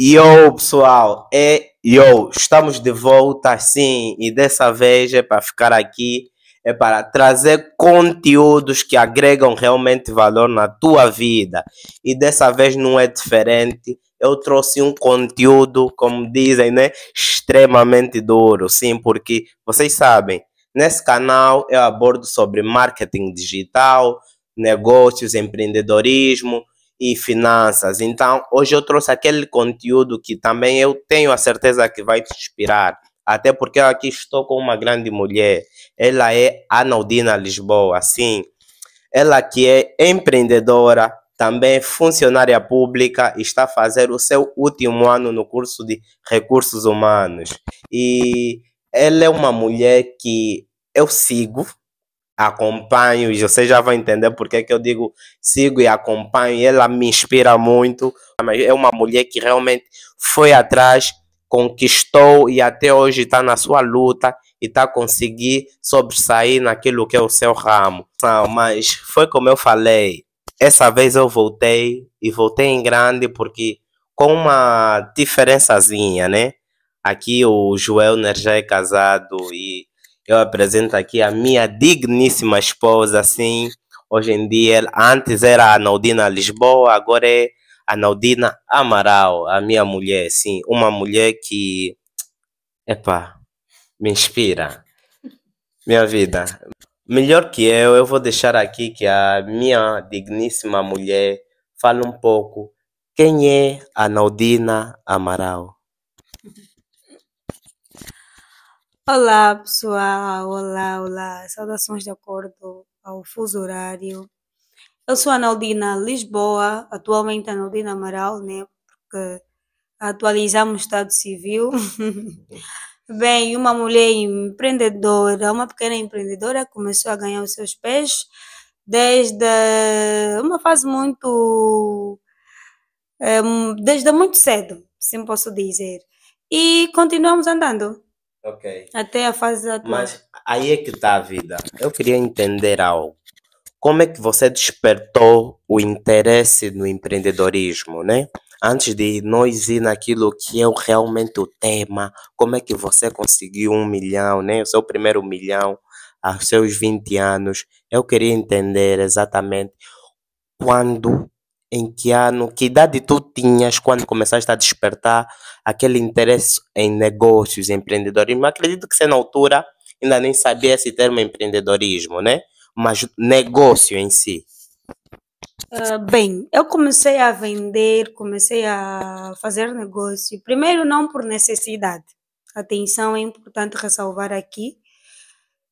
Yo, pessoal, é yo, estamos de volta sim, e dessa vez é para ficar aqui, é para trazer conteúdos que agregam realmente valor na tua vida. E dessa vez não é diferente. Eu trouxe um conteúdo, como dizem, né, extremamente duro, sim, porque vocês sabem, nesse canal eu abordo sobre marketing digital, negócios, empreendedorismo, e finanças. Então, hoje eu trouxe aquele conteúdo que também eu tenho a certeza que vai te inspirar. Até porque eu aqui estou com uma grande mulher. Ela é Analdina Lisboa, sim. Ela que é empreendedora, também é funcionária pública, está a fazer o seu último ano no curso de recursos humanos. E ela é uma mulher que eu sigo acompanho, e você já vai entender porque é que eu digo sigo e acompanho, ela me inspira muito, é uma mulher que realmente foi atrás, conquistou e até hoje está na sua luta e está conseguindo sobressair naquilo que é o seu ramo. Não, mas foi como eu falei, essa vez eu voltei e voltei em grande porque com uma diferençazinha, né? Aqui o Joelner já é casado e eu apresento aqui a minha digníssima esposa, sim. Hoje em dia, antes era a Naldina Lisboa, agora é a Naldina Amaral, a minha mulher, sim. Uma mulher que, epa, me inspira. Minha vida. Melhor que eu, eu vou deixar aqui que a minha digníssima mulher fale um pouco quem é a Naldina Amaral. Olá pessoal, olá, olá, saudações de acordo ao fuso horário. Eu sou a Naldina, Lisboa, atualmente Naldina Amaral, né? Porque atualizamos o Estado Civil. Bem, uma mulher empreendedora, uma pequena empreendedora, começou a ganhar os seus pés desde uma fase muito. Eh, desde muito cedo, me posso dizer. E continuamos andando Ok. Até a fase da Mas aí é que está a vida. Eu queria entender algo. Como é que você despertou o interesse no empreendedorismo, né? Antes de nós ir naquilo que é realmente o tema, como é que você conseguiu um milhão, né? O seu primeiro milhão aos seus 20 anos. Eu queria entender exatamente quando em que ano, que idade tu tinhas quando começaste a despertar aquele interesse em negócios, em empreendedorismo? Acredito que você na altura ainda nem sabia esse termo empreendedorismo, né? Mas negócio em si. Uh, bem, eu comecei a vender, comecei a fazer negócio. Primeiro, não por necessidade. Atenção, é importante ressalvar aqui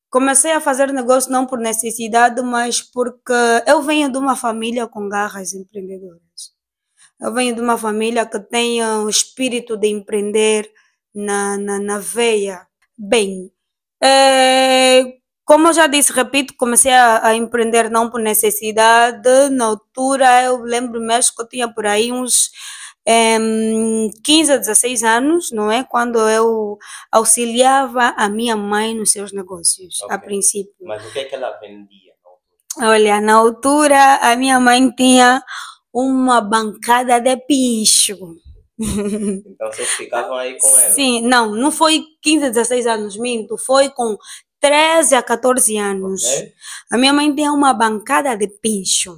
comecei a fazer negócio não por necessidade, mas porque eu venho de uma família com garras empreendedoras. Eu venho de uma família que tem o espírito de empreender na, na, na veia. Bem, é, como eu já disse, repito, comecei a, a empreender não por necessidade. Na altura, eu lembro mesmo que eu tinha por aí uns 15 a 16 anos, não é? Quando eu auxiliava a minha mãe nos seus negócios, okay. a princípio. Mas o que é que ela vendia? Olha, na altura a minha mãe tinha uma bancada de pincho. Então vocês ficavam aí com ela? Sim, não, não foi 15 a 16 anos, minto, foi com 13 a 14 anos. Okay. A minha mãe tinha uma bancada de pincho.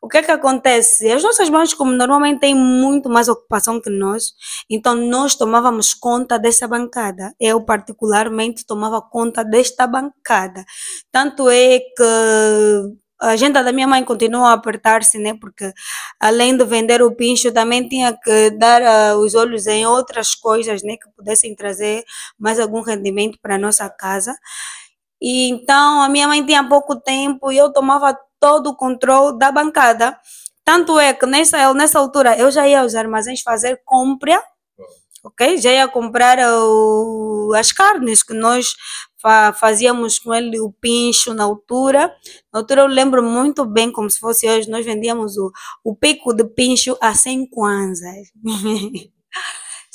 O que é que acontece? As nossas mães, como normalmente têm muito mais ocupação que nós, então nós tomávamos conta dessa bancada. Eu, particularmente, tomava conta desta bancada. Tanto é que a agenda da minha mãe continua a apertar-se, né? Porque além de vender o pincho, também tinha que dar uh, os olhos em outras coisas, né? Que pudessem trazer mais algum rendimento para a nossa casa. E então a minha mãe tinha pouco tempo e eu tomava todo o controle da bancada. Tanto é que nessa, nessa altura eu já ia aos armazéns fazer compra, ok? Já ia comprar o, as carnes que nós fa, fazíamos com ele, o pincho na altura. Na altura eu lembro muito bem, como se fosse hoje, nós vendíamos o, o pico de pincho a 100 kwanzas.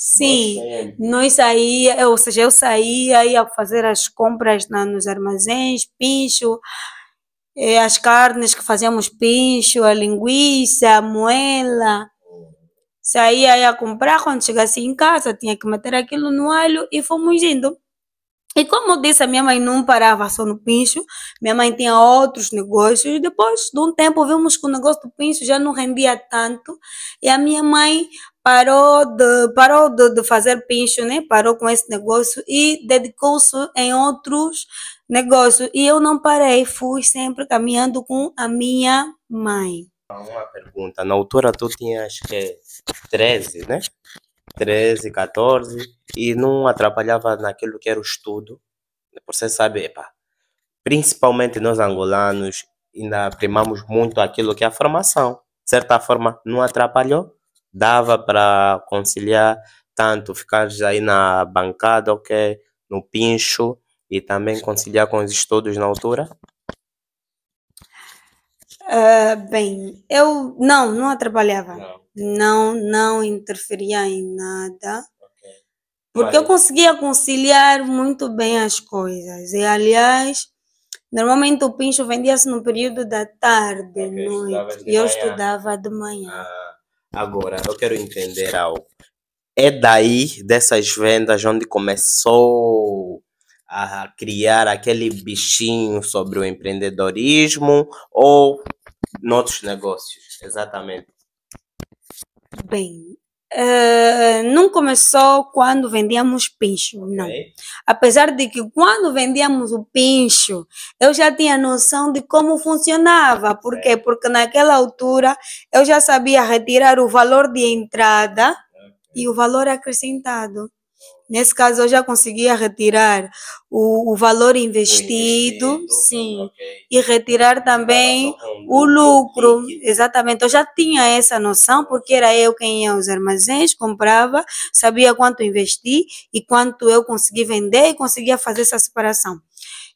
Sim, é. nós saía, ou seja, eu saía, ia fazer as compras na, nos armazéns, pincho, é, as carnes que fazíamos pincho, a linguiça, a moela. Saía a comprar, quando chegasse em casa, tinha que meter aquilo no alho e fomos indo. E como disse, a minha mãe não parava só no pincho, minha mãe tinha outros negócios. E depois de um tempo, vimos que o negócio do pincho já não rendia tanto. E a minha mãe parou de, parou de, de fazer pincho, né? parou com esse negócio e dedicou-se em outros negócio. E eu não parei, fui sempre caminhando com a minha mãe. Uma pergunta, na altura tu tinha acho que 13, né? 13, 14, e não atrapalhava naquilo que era o estudo. por Você saber pá. principalmente nós angolanos, ainda primamos muito aquilo que é a formação. De certa forma, não atrapalhou, dava para conciliar tanto ficar aí na bancada, ok, no pincho, e também conciliar com os estudos na altura? Uh, bem, eu não, não trabalhava. Não, não, não interferia em nada. Okay. Porque eu conseguia conciliar muito bem as coisas. E, aliás, normalmente o pincho vendia-se no período da tarde, okay, noite. E eu manhã. estudava de manhã. Ah, agora, eu quero entender algo. É daí, dessas vendas, onde começou a criar aquele bichinho sobre o empreendedorismo ou outros negócios? Exatamente. Bem, uh, não começou quando vendíamos pincho, não. Apesar de que quando vendíamos o pincho, eu já tinha noção de como funcionava. Por okay. quê? Porque naquela altura eu já sabia retirar o valor de entrada okay. e o valor acrescentado. Nesse caso, eu já conseguia retirar o, o valor investido, investido sim, okay. e retirar também o lucro. Exatamente, eu já tinha essa noção, porque era eu quem ia aos armazéns, comprava, sabia quanto investi e quanto eu consegui vender e conseguia fazer essa separação.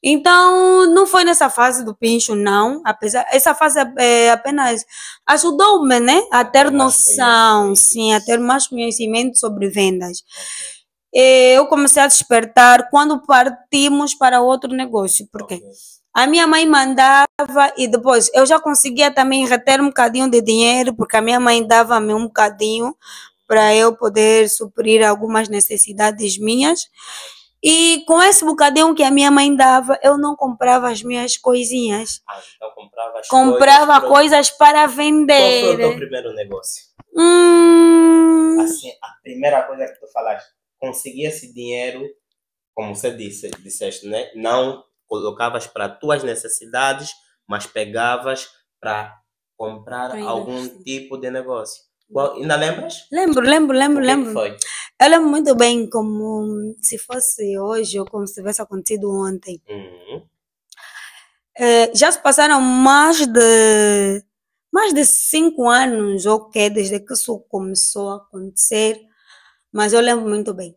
Então, não foi nessa fase do pincho, não. Apesar, essa fase é, é apenas ajudou-me né, a ter noção, sim, a ter mais conhecimento sobre vendas eu comecei a despertar quando partimos para outro negócio, porque okay. a minha mãe mandava e depois eu já conseguia também reter um bocadinho de dinheiro, porque a minha mãe dava-me um bocadinho para eu poder suprir algumas necessidades minhas. E com esse bocadinho que a minha mãe dava, eu não comprava as minhas coisinhas. Ah, então comprava as comprava coisas, coisas para vender. Qual foi o teu primeiro negócio? Hum... Assim, a primeira coisa que tu falaste conseguir esse dinheiro, como você disse, disseste, né? Não colocavas para tuas necessidades, mas pegavas para comprar algum tipo de negócio. Qual, ainda lembras? Lembro, lembro, lembro, lembro. Foi? Eu lembro muito bem como se fosse hoje ou como se tivesse acontecido ontem. Uhum. É, já se passaram mais de mais de cinco anos ou que desde que isso começou a acontecer mas eu lembro muito bem.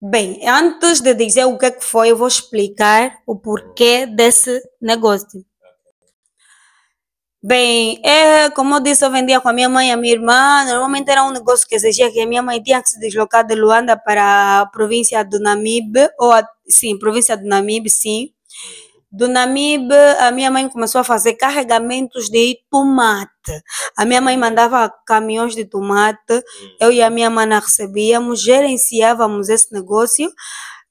Bem, antes de dizer o que, é que foi, eu vou explicar o porquê desse negócio. Bem, é, como eu disse, eu vendia com a minha mãe e a minha irmã. Normalmente era um negócio que exigia que a minha mãe tinha que se deslocar de Luanda para a província do Namibe, ou a, sim, província do Namibe, sim do Namib, a minha mãe começou a fazer carregamentos de tomate. A minha mãe mandava caminhões de tomate, eu e a minha mana recebíamos, gerenciávamos esse negócio.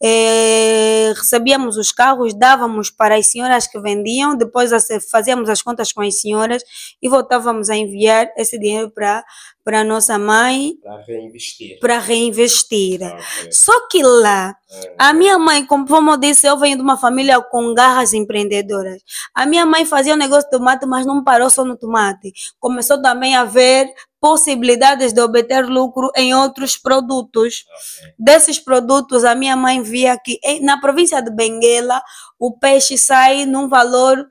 É, recebíamos os carros, dávamos para as senhoras que vendiam, depois fazíamos as contas com as senhoras e voltávamos a enviar esse dinheiro para para nossa mãe para reinvestir. Pra reinvestir. okay. Só que lá, é. a minha mãe, como eu dizer, eu venho de uma família com garras empreendedoras. A minha mãe fazia o um negócio de tomate, mas não parou só no tomate. Começou também a ver possibilidades de obter lucro em outros produtos. Okay. Desses produtos, a minha mãe via que na província de Benguela, o peixe sai num valor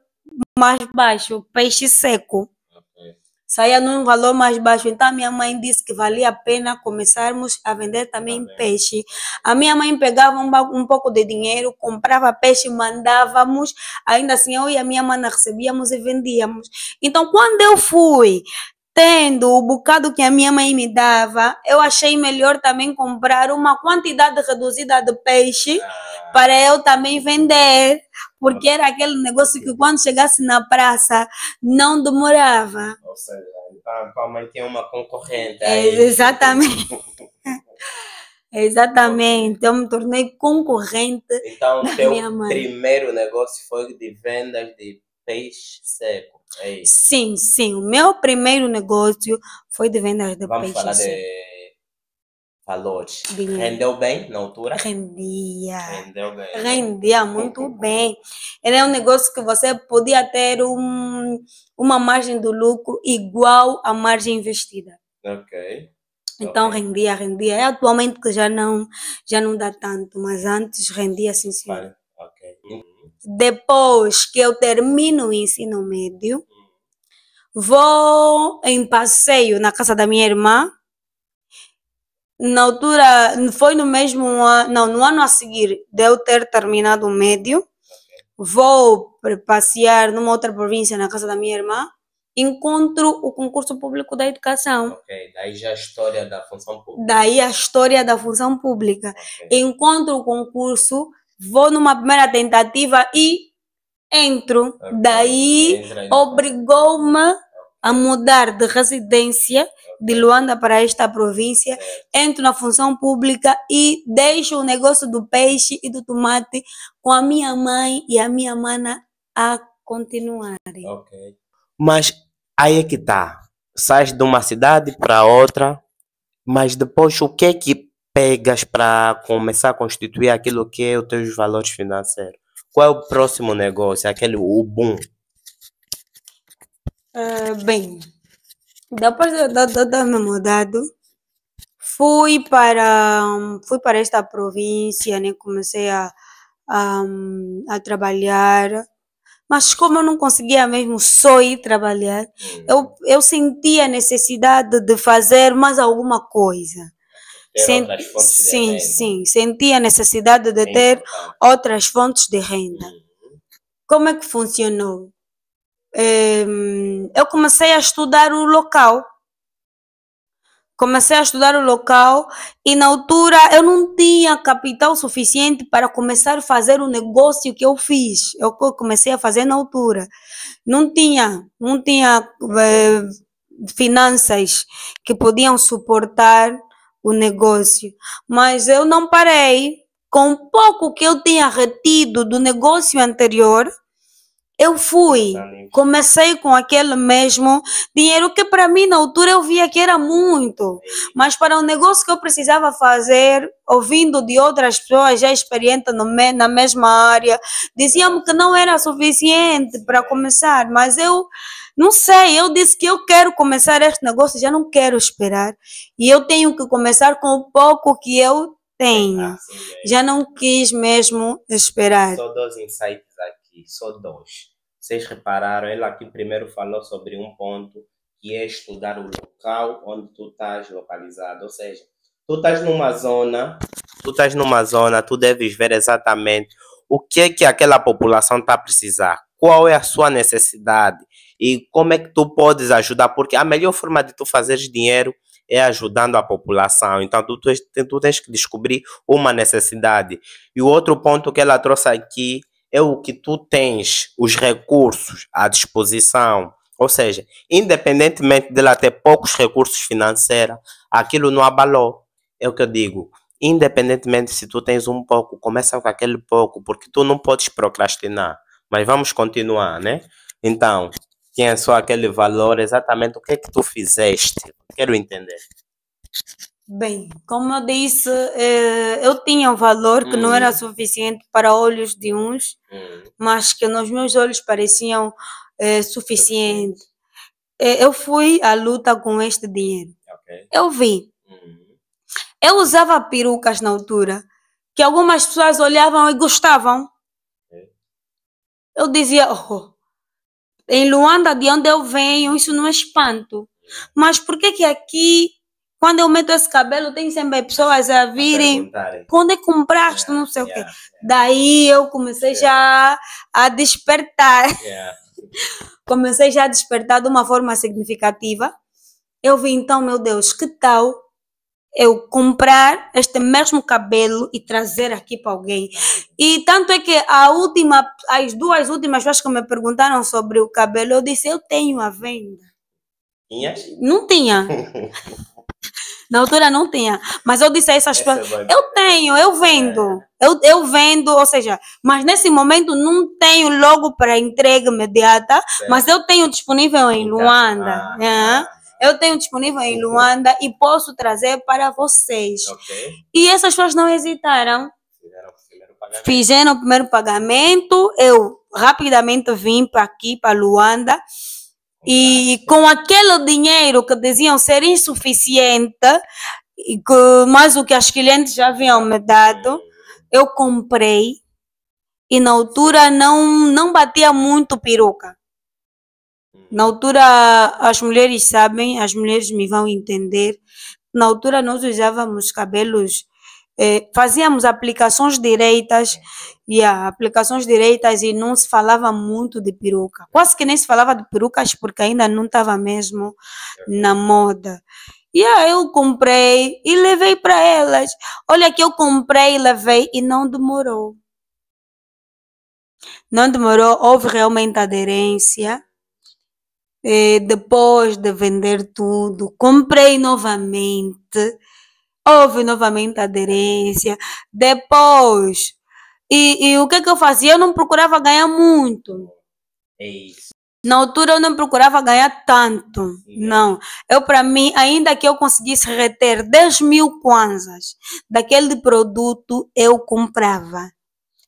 mais baixo, peixe seco saía num valor mais baixo. Então, minha mãe disse que valia a pena começarmos a vender também peixe. A minha mãe pegava um, um pouco de dinheiro, comprava peixe, mandávamos. Ainda assim, eu e a minha mana recebíamos e vendíamos. Então, quando eu fui Tendo o bocado que a minha mãe me dava, eu achei melhor também comprar uma quantidade reduzida de peixe ah. para eu também vender, porque ah. era aquele negócio que quando chegasse na praça não demorava. Ou seja, a minha mãe tinha uma concorrente. Aí. É, exatamente. Exatamente, eu me tornei concorrente. Então, o primeiro negócio foi de vendas de peixe seco. É isso. Sim, sim. O meu primeiro negócio foi de vendas de Vamos peixe falar de valores. Rendeu bem na altura? Rendia. Rendeu bem. Rendia muito bem. Era um negócio que você podia ter um, uma margem do lucro igual à margem investida. Ok. Então okay. rendia, rendia. É, atualmente que já não, já não dá tanto, mas antes rendia sim, sim. Vale. Depois que eu termino o ensino médio, vou em passeio na casa da minha irmã. Na altura, foi no mesmo ano, não, no ano a seguir de eu ter terminado o médio, vou passear numa outra província na casa da minha irmã, encontro o concurso público da educação. Ok, daí já a história da função pública. Daí a história da função pública. Okay. Encontro o concurso vou numa primeira tentativa e entro. Okay. Daí obrigou-me a mudar de residência de Luanda para esta província, entro na função pública e deixo o negócio do peixe e do tomate com a minha mãe e a minha mana a continuarem. Okay. Mas aí é que tá. Sais de uma cidade para outra, mas depois o que é que pegas para começar a constituir aquilo que é os teus valores financeiros? Qual é o próximo negócio, aquele o boom? Uh, bem, depois do, do, do meu mudado, fui para, fui para esta província, né? comecei a, a, a trabalhar, mas como eu não conseguia mesmo só ir trabalhar, hum. eu, eu senti a necessidade de fazer mais alguma coisa. Sen sim, sim, sentia a necessidade de é ter importante. outras fontes de renda. Uhum. Como é que funcionou? Ehm, eu comecei a estudar o local. Comecei a estudar o local e na altura eu não tinha capital suficiente para começar a fazer o negócio que eu fiz. Eu comecei a fazer na altura. Não tinha, não tinha uhum. eh, finanças que podiam suportar o negócio. Mas eu não parei. Com o pouco que eu tinha retido do negócio anterior, eu fui. Comecei com aquele mesmo dinheiro que para mim na altura eu via que era muito. Mas para o negócio que eu precisava fazer, ouvindo de outras pessoas já experientes me, na mesma área, diziam que não era suficiente para começar. Mas eu não sei, eu disse que eu quero começar este negócio, já não quero esperar. E eu tenho que começar com o pouco que eu tenho. Ah, é já não quis mesmo esperar. Só dois insights aqui, só dois. Vocês repararam, ela aqui primeiro falou sobre um ponto que é estudar o local onde tu estás localizado, ou seja, tu estás numa zona, tu estás numa zona, tu deves ver exatamente o que é que aquela população está a precisar, qual é a sua necessidade e como é que tu podes ajudar, porque a melhor forma de tu fazeres dinheiro é ajudando a população. Então, tu, tu, tens que descobrir uma necessidade. E o outro ponto que ela trouxe aqui é o que tu tens, os recursos à disposição. Ou seja, independentemente dela ter poucos recursos financeiros, aquilo não abalou. É o que eu digo. Independentemente se tu tens um pouco, começa com aquele pouco, porque tu não podes procrastinar. Mas vamos continuar, né? Então, tinha é só aquele valor, exatamente o que é que tu fizeste? Quero entender. Bem, como eu disse, eh, eu tinha um valor que hum. não era uhum. suficiente para olhos de uns, hum. mas que nos meus olhos pareciam é, suficiente. Eh, eu fui à luta com este dinheiro. Okay. Eu vi. Uhum. Eu usava perucas na altura, que algumas pessoas olhavam e gostavam. Eu dizia, oh, em Luanda, de onde eu venho, isso não é espanto. Mas por que que aqui, quando eu meto esse cabelo, tem sempre pessoas a virem, quando é compraste, não sei yeah, o quê. Yeah. Daí eu comecei já a despertar. comecei já a despertar de uma forma significativa. Eu vi então, meu Deus, que tal eu comprar este mesmo cabelo e trazer aqui para alguém. E tanto é que a última, as duas últimas pessoas que me perguntaram sobre o cabelo, eu disse, eu tenho a venda. Tinha? Não tinha. Na altura não tinha. Mas eu disse a essas Essa pessoas, é eu tenho, eu vendo. É. Eu, eu vendo, ou seja, mas nesse momento não tenho logo para entrega imediata, certo. mas eu tenho disponível em Luanda. Ah eu tenho disponível em Luanda e posso trazer para vocês. Okay. E essas pessoas não hesitaram. Fizeram o primeiro pagamento. Eu rapidamente vim para aqui, para Luanda. E com aquele dinheiro que diziam ser insuficiente, mais o que as clientes já haviam me dado, uhum. eu comprei. E na altura não, não batia muito peruca. Na altura, as mulheres sabem, as mulheres me vão entender. Na altura, nós usávamos cabelos, eh, fazíamos aplicações direitas, yeah, aplicações direitas e não se falava muito de peruca. Quase que nem se falava de perucas porque ainda não estava mesmo é. na moda. E yeah, aí eu comprei e levei para elas. Olha que eu comprei e levei e não demorou. Não demorou, houve realmente aderência e eh, depois de vender tudo, comprei novamente, houve novamente aderência. Depois, e, e o que, é que eu fazia? Eu não procurava ganhar muito. É isso. Na altura eu não procurava ganhar tanto, é. não. Eu, para mim, ainda que eu conseguisse reter 10 mil kwanzas daquele produto, eu comprava.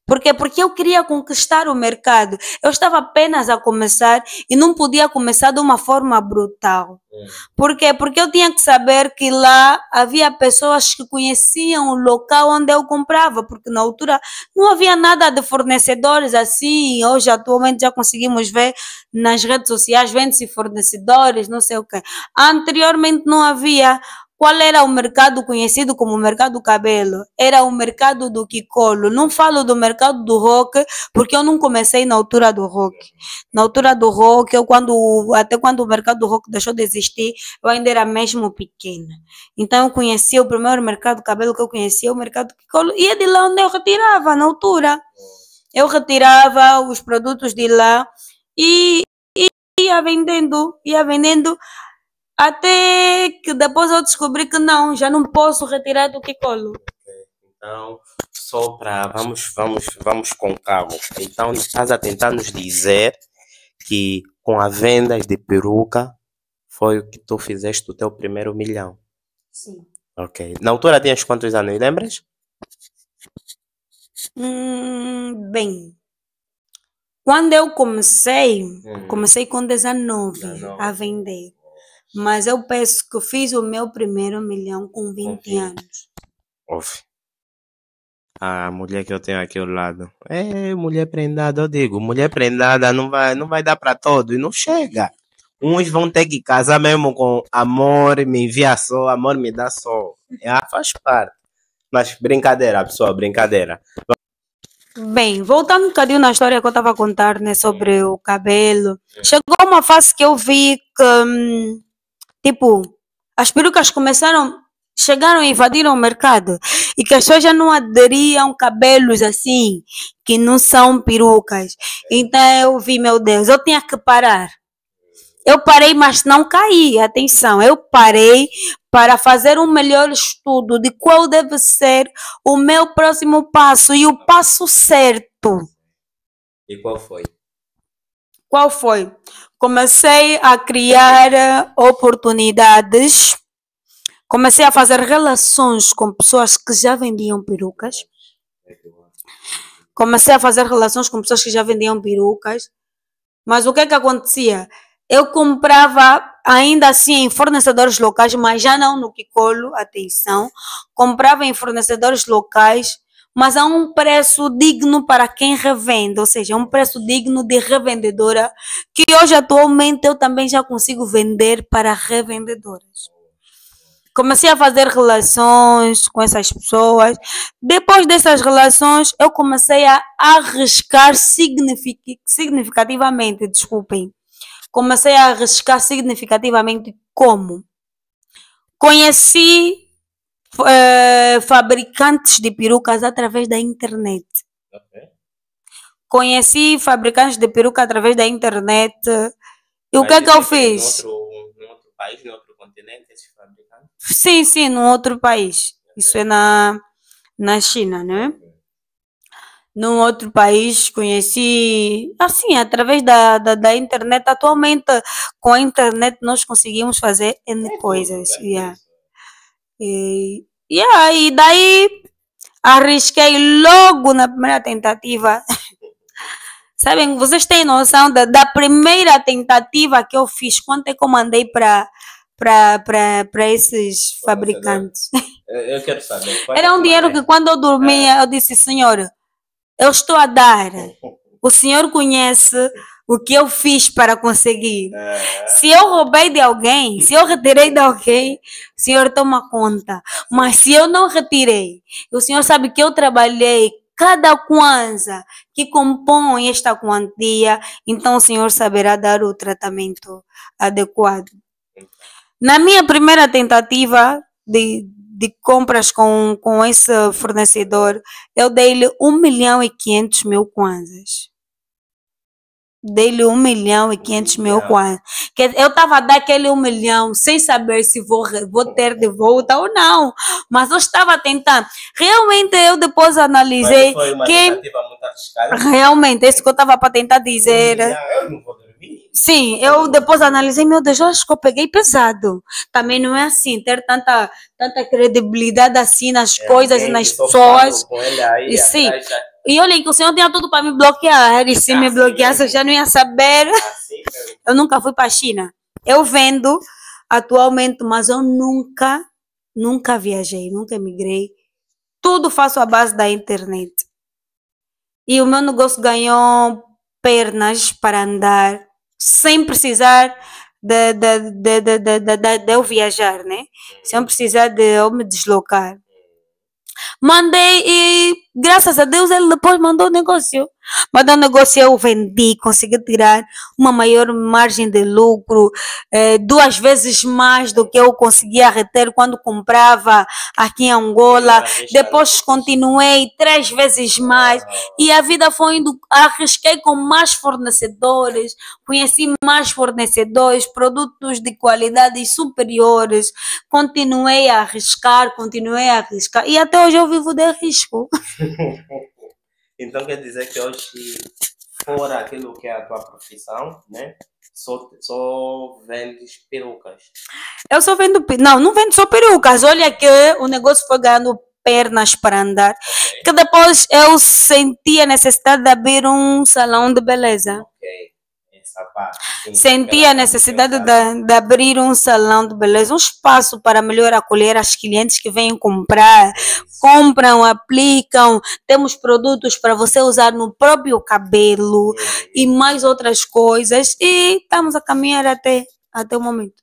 Porque porque eu queria conquistar o mercado. Eu estava apenas a começar e não podia começar de uma forma brutal. É. Porque porque eu tinha que saber que lá havia pessoas que conheciam o local onde eu comprava, porque na altura não havia nada de fornecedores assim. Hoje atualmente já conseguimos ver nas redes sociais vende-se fornecedores, não sei o quê. Anteriormente não havia qual era o mercado conhecido como mercado cabelo? Era o mercado do Kikolo. Não falo do mercado do rock, porque eu não comecei na altura do rock. Na altura do rock, eu quando, até quando o mercado do rock deixou de existir, eu ainda era mesmo pequena. Então eu conheci o primeiro mercado cabelo que eu conhecia, o mercado do Kikolo, e é de lá onde eu retirava na altura. Eu retirava os produtos de lá e ia vendendo, ia vendendo até que depois eu descobri que não, já não posso retirar do que colo. Então, só para. Vamos, vamos, vamos com calma. Então, estás a tentar nos dizer que com a venda de peruca foi o que tu fizeste o teu primeiro milhão. Sim. Ok. Na altura tinhas quantos anos, lembras? Hum, bem, quando eu comecei, hum. comecei com 19, 19, a vender. Mas eu penso que fiz o meu primeiro milhão com 20 anos. Ouve. A mulher que eu tenho aqui ao lado. É, mulher prendada, eu digo. Mulher prendada não vai, não vai dar para todo e não chega. Uns vão ter que casar mesmo com amor, me envia só, amor, me dá só. É, ah, faz parte. Mas brincadeira, pessoal, brincadeira. Bem, voltando um bocadinho na história que eu estava a contar, né, sobre hum. o cabelo. Chegou uma fase que eu vi que hum, Tipo, as perucas começaram, chegaram e invadiram o mercado. E que as pessoas já não aderiam cabelos assim, que não são perucas. Então eu vi, meu Deus, eu tinha que parar. Eu parei, mas não caí, atenção. Eu parei para fazer um melhor estudo de qual deve ser o meu próximo passo e o passo certo. E qual foi? Qual foi? comecei a criar eh, oportunidades, comecei a fazer relações com pessoas que já vendiam perucas. Comecei a fazer relações com pessoas que já vendiam perucas. Mas o que é que acontecia? Eu comprava ainda assim em fornecedores locais, mas já não no colo, atenção. Comprava em fornecedores locais mas a um preço digno para quem revende, ou seja, um preço digno de revendedora, que hoje atualmente eu também já consigo vender para revendedoras. Comecei a fazer relações com essas pessoas. Depois dessas relações, eu comecei a arriscar significativamente, desculpem. Comecei a arriscar significativamente como? Conheci uh, fabricantes de perucas através da internet. Okay. Conheci fabricantes de peruca através da internet. E o que é que eu fiz? Em outro, em outro país, em outro continente, esses fabricantes? Sim, sim, num outro país. Okay. Isso é na, na China, né? Num outro país conheci, assim, através da, da, da, internet. Atualmente, com a internet, nós conseguimos fazer N é coisas. É tudo, yeah. E, e aí daí arrisquei logo na primeira tentativa. Sabem, vocês têm noção da, da primeira tentativa que eu fiz, quanto é que eu mandei para para esses fabricantes. Eu quero saber. É Era um dinheiro que quando eu dormia, é. eu disse, senhor, eu estou a dar. O senhor conhece o que eu fiz para conseguir. É. Se eu roubei de alguém, se eu retirei de alguém, o Senhor toma conta. Mas se eu não retirei, o Senhor sabe que eu trabalhei cada kwanza que compõe esta quantia, então o Senhor saberá dar o tratamento adequado. Na minha primeira tentativa de, de compras com, com esse fornecedor, eu dei-lhe 1 milhão e 500 mil kwanzas dele um milhão e quinhentos mil quase. Eu estava aquele um milhão sem saber se vou, vou ter de volta ou não, mas eu estava tentando. Realmente eu depois analisei que realmente isso que eu estava para tentar dizer. eu não vou Sim, eu depois analisei, meu Deus, acho que eu peguei pesado. Também não é assim, ter tanta, tanta credibilidade assim nas é, coisas e nas pessoas. E sim, e olhei que o senhor tinha tudo para me bloquear. e se me ah, bloqueasse, eu né? já não ia saber. Ah, eu nunca fui para a China. Eu vendo atualmente, mas eu nunca, nunca viajei, nunca emigrei. Tudo faço à base da internet. E o meu negócio ganhou pernas para andar, sem precisar de, de, de, de, de, de, de, de eu viajar, né? Sem precisar de eu me deslocar. Mandei e Graças a Deus ele depois mandou o negócio. Mas do negócio eu vendi, consegui tirar uma maior margem de lucro, eh, duas vezes mais do que eu conseguia reter quando comprava aqui em Angola. Depois continuei três vezes mais e a vida foi indo. Arrisquei com mais fornecedores, conheci mais fornecedores, produtos de qualidades superiores. Continuei a arriscar, continuei a arriscar e até hoje eu vivo de risco. Então quer dizer que hoje, fora aquilo que é a tua profissão, né? Só, só vendes perucas. Eu só vendo. Não, não vendo só perucas. Olha que o negócio foi ganhando pernas para andar. Okay. Que depois eu senti a necessidade de abrir um salão de beleza. Ok essa parte. Senti a necessidade de, de, abrir um salão de beleza, um espaço para melhor acolher as clientes que vêm comprar, compram, aplicam, temos produtos para você usar no próprio cabelo e mais outras coisas. E estamos a caminhar até, até o momento.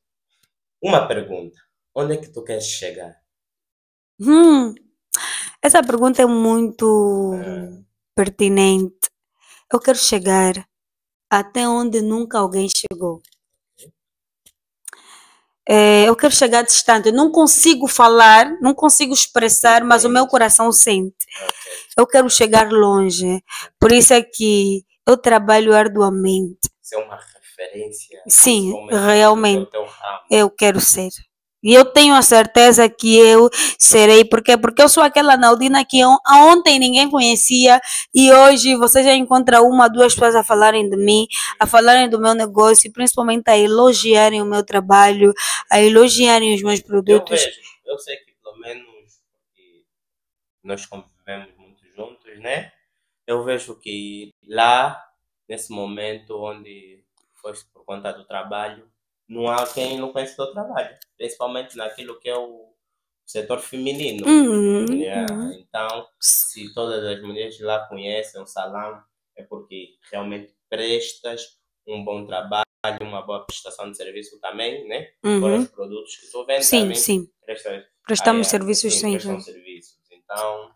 Uma pergunta: onde é que tu queres chegar? Hum, essa pergunta é muito é. pertinente. Eu quero chegar até onde nunca alguém chegou. É, eu quero chegar distante, eu não consigo falar, não consigo expressar, mas o meu coração sente. Eu quero chegar longe, por isso é que eu trabalho arduamente. Você é uma referência. Sim, realmente. Eu quero ser. E eu tenho a certeza que eu serei, porque porque eu sou aquela Naldina que ontem ninguém conhecia e hoje você já encontra uma, duas pessoas a falarem de mim, a falarem do meu negócio e principalmente a elogiarem o meu trabalho, a elogiarem os meus produtos. Eu, vejo, eu sei que pelo menos nós convivemos muito juntos, né? Eu vejo que lá, nesse momento onde foi por conta do trabalho, não há quem não conheça o teu trabalho, principalmente naquilo que é o setor feminino. Uhum, yeah. uhum. Então, se todas as mulheres lá conhecem o salão, é porque realmente prestas um bom trabalho, uma boa prestação de serviço também, né? Uhum. Para os produtos que tu vendes sim, também. Sim, Prestamos serviços sim, sim. Prestam serviços. Então,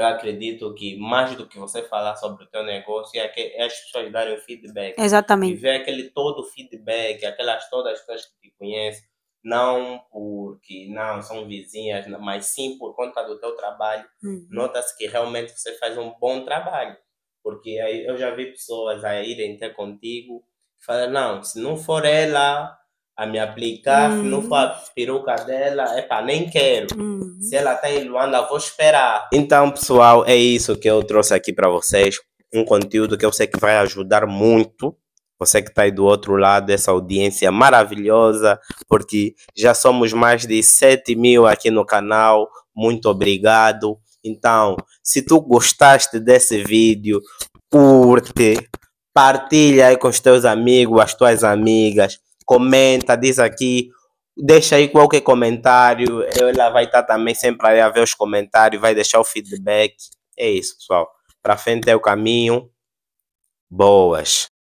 eu acredito que mais do que você falar sobre o teu negócio é, é as pessoas darem o feedback. Exatamente. E ver aquele todo feedback, aquelas todas as pessoas que te conhecem, não porque não são vizinhas, mas sim por conta do teu trabalho. Uhum. Nota-se que realmente você faz um bom trabalho. Porque aí eu já vi pessoas a irem ter contigo e falar, não, se não for ela, a me aplicar, hum. não for a peruca dela, para nem quero. Hum. Se ela tá em Luanda, vou esperar. Então, pessoal, é isso que eu trouxe aqui para vocês. Um conteúdo que eu sei que vai ajudar muito. Você que está aí do outro lado, essa audiência maravilhosa, porque já somos mais de 7 mil aqui no canal. Muito obrigado. Então, se tu gostaste desse vídeo, curte, partilha aí com os teus amigos, as tuas amigas comenta, diz aqui, deixa aí qualquer comentário. Ela vai estar tá também sempre aí a ver os comentários, vai deixar o feedback. É isso, pessoal. Para frente é o caminho. Boas.